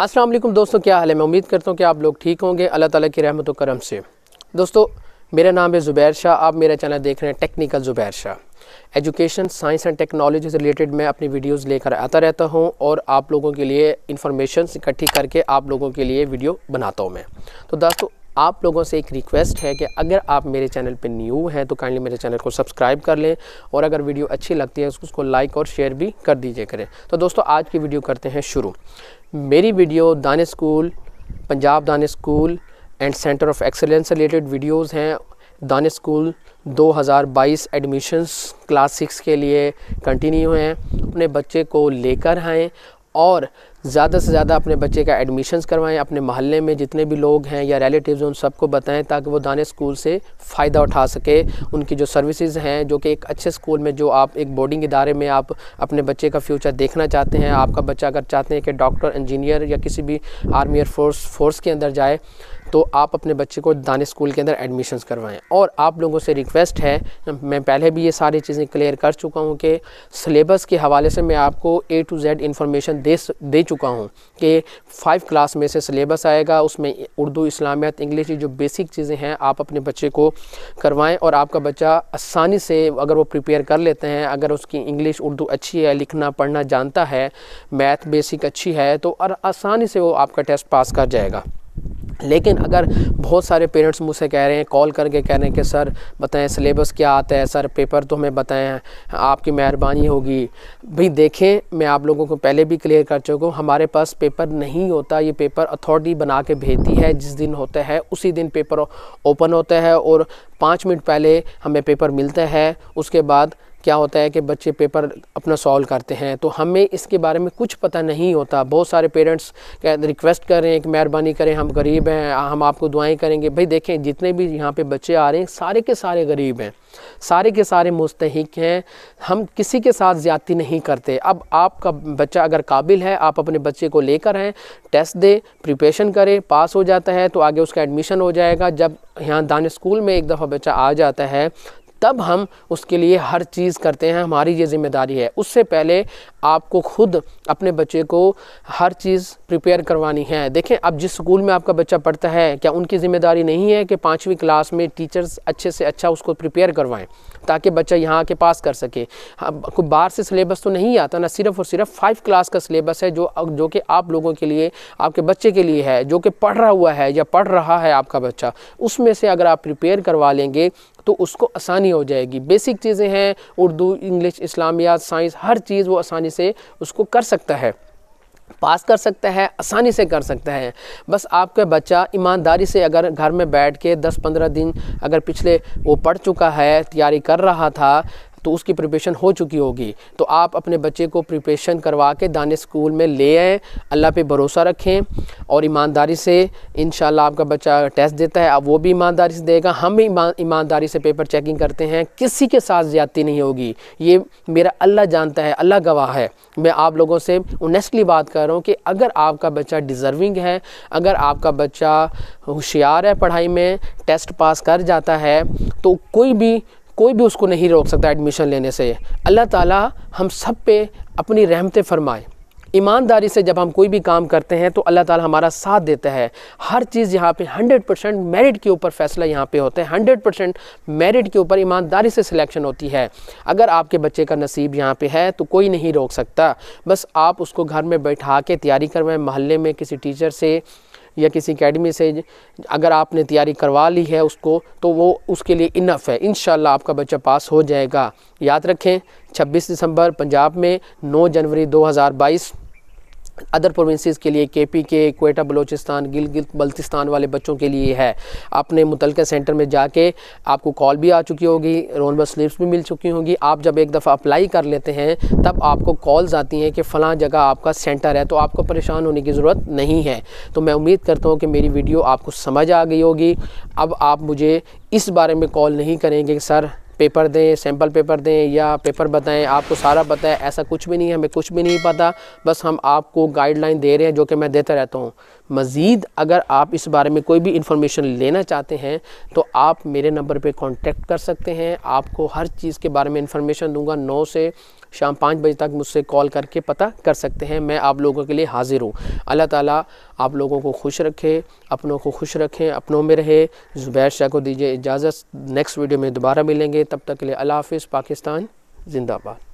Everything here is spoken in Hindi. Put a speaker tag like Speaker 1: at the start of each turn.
Speaker 1: अस्सलाम वालेकुम दोस्तों क्या हाल है मैं उम्मीद करता हूँ कि आप लोग ठीक होंगे अल्लाह ताला की रहमत करम से दोस्तों मेरा नाम है ज़ुबैर शाह आप मेरा चैनल देख रहे हैं technical Zubair Shah education science and technology से रिलेटेड मैं अपनी वीडियोस लेकर आता रहता हूं और आप लोगों के लिए इन्फॉर्मेशन इकट्ठी करके आप लोगों के लिए वीडियो बनाता हूं मैं तो दोस्तों आप लोगों से एक रिक्वेस्ट है कि अगर आप मेरे चैनल पर न्यू हैं तो काइंडली मेरे चैनल को सब्सक्राइब कर लें और अगर वीडियो अच्छी लगती है उसको लाइक और शेयर भी कर दीजिए करें तो दोस्तों आज की वीडियो करते हैं शुरू मेरी वीडियो दान school Punjab Daanish school and centre of excellence related videos हैं Daanish school 2022 admissions class six के लिए कंटिन्यू हैं अपने बच्चे को लेकर आएँ और ज़्यादा से ज़्यादा अपने बच्चे का एडमिशन्स करवाएं अपने महल्ले में जितने भी लोग हैं या रिलेटिव्स उन सबको बताएं ताकि वो दाने स्कूल से फ़ायदा उठा सके उनकी जो सर्विसेज हैं जो कि एक अच्छे स्कूल में जो आप एक बोर्डिंग इदारे में आप अपने बच्चे का फ्यूचर देखना चाहते हैं आपका बच्चा अगर चाहते हैं कि डॉक्टर इंजीनियर या किसी भी आर्मी एयर फोर्स फोर्स के अंदर जाए तो आप अपने बच्चे को दानिश स्कूल के अंदर एडमिशन करवाएँ और आप लोगों से रिक्वेस्ट है मैं पहले भी ये सारी चीज़ें क्लियर कर चुका हूँ कि सलेबस के हवाले से मैं आपको ए टू जेड इन्फॉर्मेशन दे दे चुका हूँ कि फाइव क्लास में से सलेबस आएगा उसमें उर्दू इस्लामियत इंग्लिश जो बेसिक चीज़ें हैं आप अपने बच्चे को करवाएँ और आपका बच्चा आसानी से अगर वो प्रिपेयर कर लेते हैं अगर उसकी इंग्लिश उर्दू अच्छी है लिखना पढ़ना जानता है मैथ बेसिक अच्छी है तो आसानी से वो आपका टेस्ट पास कर जाएगा लेकिन अगर बहुत सारे पेरेंट्स मुझसे कह रहे हैं कॉल करके कह रहे हैं कि सर बताएं सिलेबस क्या आता है सर पेपर तो हमें बताएं आपकी मेहरबानी होगी भाई देखें मैं आप लोगों को पहले भी क्लियर कर चुका हूँ हमारे पास पेपर नहीं होता ये पेपर अथॉरिटी बना के भेजती है जिस दिन होता है उसी दिन पेपर ओपन होता है और पाँच मिनट पहले हमें पेपर मिलता है उसके बाद क्या होता है कि बच्चे पेपर अपना सॉल्व करते हैं तो हमें इसके बारे में कुछ पता नहीं होता बहुत सारे पेरेंट्स रिक्वेस्ट कर रहे हैं कि मेहरबानी करें हम गरीब हैं हम आपको दुआएं करेंगे भाई देखें जितने भी यहाँ पे बच्चे आ रहे हैं सारे के सारे गरीब हैं सारे के सारे मुस्तक हैं हम किसी के साथ ज़्यादती नहीं करते अब आपका बच्चा अगर काबिल है आप अपने बच्चे को लेकर आएँ टेस्ट दें प्रिपेशन करें पास हो जाता है तो आगे उसका एडमिशन हो जाएगा जब यहाँ दान स्कूल में एक दफ़ा बच्चा आ जाता है तब हम उसके लिए हर चीज़ करते हैं हमारी ये ज़िम्मेदारी है उससे पहले आपको खुद अपने बच्चे को हर चीज़ प्रिपेयर करवानी है देखें अब जिस स्कूल में आपका बच्चा पढ़ता है क्या उनकी ज़िम्मेदारी नहीं है कि पाँचवीं क्लास में टीचर्स अच्छे से अच्छा उसको प्रिपेयर करवाएँ ताकि बच्चा यहाँ आके पास कर सके कोई बाहर से सिलेबस तो नहीं आता ना सिर्फ और सिर्फ फाइव क्लास का सिलेबस है जो जो कि आप लोगों के लिए आपके बच्चे के लिए है जो कि पढ़ रहा हुआ है या पढ़ रहा है आपका बच्चा उसमें से अगर आप प्रिपेयर करवा लेंगे तो उसको आसानी हो जाएगी बेसिक चीज़ें हैं उर्दू इंग्लिश इस्लामियात साइंस हर चीज़ वो आसानी से उसको कर सकता है पास कर सकता है आसानी से कर सकता है बस आपका बच्चा ईमानदारी से अगर घर में बैठ के 10-15 दिन अगर पिछले वो पढ़ चुका है तैयारी कर रहा था तो उसकी प्रिपरेशन हो चुकी होगी तो आप अपने बच्चे को प्रिपरेशन करवा के दाने स्कूल में ले आएँ अल्लाह पे भरोसा रखें और ईमानदारी से इन आपका बच्चा टेस्ट देता है अब वो भी ईमानदारी से देगा हम भी ईमानदारी से पेपर चेकिंग करते हैं किसी के साथ ज़्यादती नहीं होगी ये मेरा अल्लाह जानता है अल्लाह गवाह है मैं आप लोगों से उनेस्टली बात कर रहा हूँ कि अगर आपका बच्चा डिज़र्विंग है अगर आपका बच्चा होशियार है पढ़ाई में टेस्ट पास कर जाता है तो कोई भी कोई भी उसको नहीं रोक सकता एडमिशन लेने से अल्लाह ताला हम सब पे अपनी रहमतें फरमाए ईमानदारी से जब हम कोई भी काम करते हैं तो अल्लाह ताला हमारा साथ देता है हर चीज़ यहाँ पे 100 परसेंट मेरिट के ऊपर फैसला यहाँ पे होता है 100 परसेंट मेरिट के ऊपर ईमानदारी से सिलेक्शन होती है अगर आपके बच्चे का नसीब यहाँ पे है तो कोई नहीं रोक सकता बस आप उसको घर में बैठा के तैयारी करवाएं महल्ले में किसी टीचर से या किसी अकेडमी से अगर आपने तैयारी करवा ली है उसको तो वो उसके लिए इनफ है इन आपका बच्चा पास हो जाएगा याद रखें 26 दिसंबर पंजाब में 9 जनवरी 2022 अदर प्रोविंसेस के लिए के पी के कोटा बलोचिस्तान गिल गिल बल्तिस्तान वाले बच्चों के लिए है अपने मुतल सेंटर में जाके आपको कॉल भी आ चुकी होगी रोल नंबर स्लिप्स भी मिल चुकी होंगी आप जब एक दफ़ा अप्लाई कर लेते हैं तब आपको कॉल्स आती हैं कि फ़लाँ जगह आपका सेंटर है तो आपको परेशान होने की ज़रूरत नहीं है तो मैं उम्मीद करता हूँ कि मेरी वीडियो आपको समझ आ गई होगी अब आप मुझे इस बारे में कॉल नहीं करेंगे कि सर पेपर दें सैम्पल पेपर दें या पेपर बताएं आपको सारा पता है ऐसा कुछ भी नहीं है हमें कुछ भी नहीं पता बस हम आपको गाइडलाइन दे रहे हैं जो कि मैं देता रहता हूँ मज़ीद अगर आप इस बारे में कोई भी इंफॉर्मेशन लेना चाहते हैं तो आप मेरे नंबर पर कॉन्टेक्ट कर सकते हैं आपको हर चीज़ के बारे में इंफॉर्मेशन दूँगा नौ से शाम पाँच बजे तक मुझसे कॉल करके पता कर सकते हैं मैं आप लोगों के लिए हाज़िर हूँ अल्लाह ताला आप लोगों को खुश रखे अपनों को खुश रखें अपनों में रहे जुबैर शाह को दीजिए इजाज़त नेक्स्ट वीडियो में दोबारा मिलेंगे तब तक के लिए अल्लाह हाफिज़ पाकिस्तान जिंदाबाद